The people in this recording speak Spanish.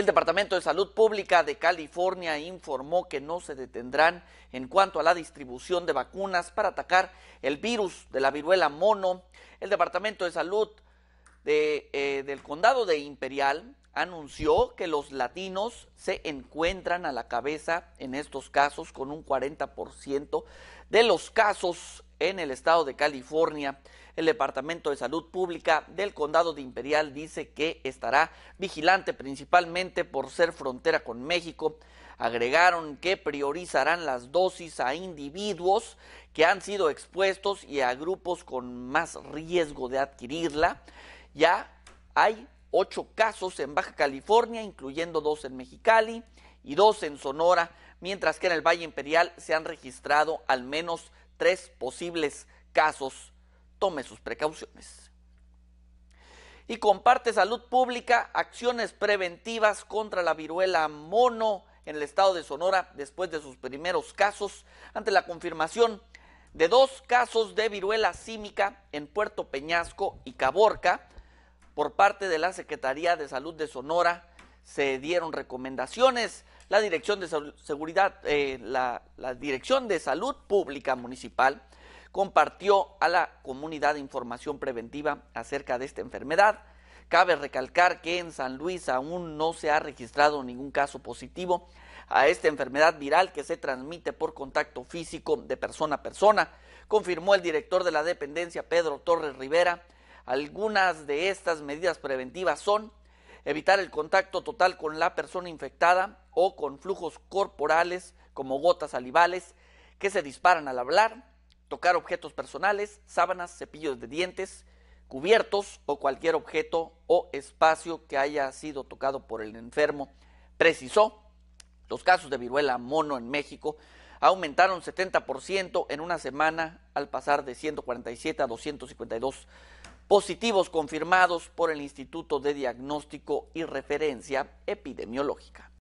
el Departamento de Salud Pública de California informó que no se detendrán en cuanto a la distribución de vacunas para atacar el virus de la viruela mono. El Departamento de Salud eh, del Condado de Imperial anunció que los latinos se encuentran a la cabeza en estos casos con un 40% de los casos en el estado de California. El Departamento de Salud Pública del Condado de Imperial dice que estará vigilante principalmente por ser frontera con México. Agregaron que priorizarán las dosis a individuos que han sido expuestos y a grupos con más riesgo de adquirirla. Ya hay ocho casos en Baja California, incluyendo dos en Mexicali y dos en Sonora, mientras que en el Valle Imperial se han registrado al menos tres posibles casos. Tome sus precauciones. Y comparte salud pública acciones preventivas contra la viruela mono en el estado de Sonora después de sus primeros casos, ante la confirmación de dos casos de viruela símica en Puerto Peñasco y Caborca, por parte de la Secretaría de Salud de Sonora se dieron recomendaciones. La Dirección de Seguridad, eh, la, la Dirección de Salud Pública Municipal compartió a la comunidad información preventiva acerca de esta enfermedad. Cabe recalcar que en San Luis aún no se ha registrado ningún caso positivo a esta enfermedad viral que se transmite por contacto físico de persona a persona, confirmó el director de la dependencia Pedro Torres Rivera algunas de estas medidas preventivas son evitar el contacto total con la persona infectada o con flujos corporales como gotas salivales que se disparan al hablar, tocar objetos personales, sábanas, cepillos de dientes, cubiertos o cualquier objeto o espacio que haya sido tocado por el enfermo, precisó. Los casos de viruela mono en México aumentaron 70% en una semana al pasar de 147 a 252 positivos confirmados por el Instituto de Diagnóstico y Referencia Epidemiológica.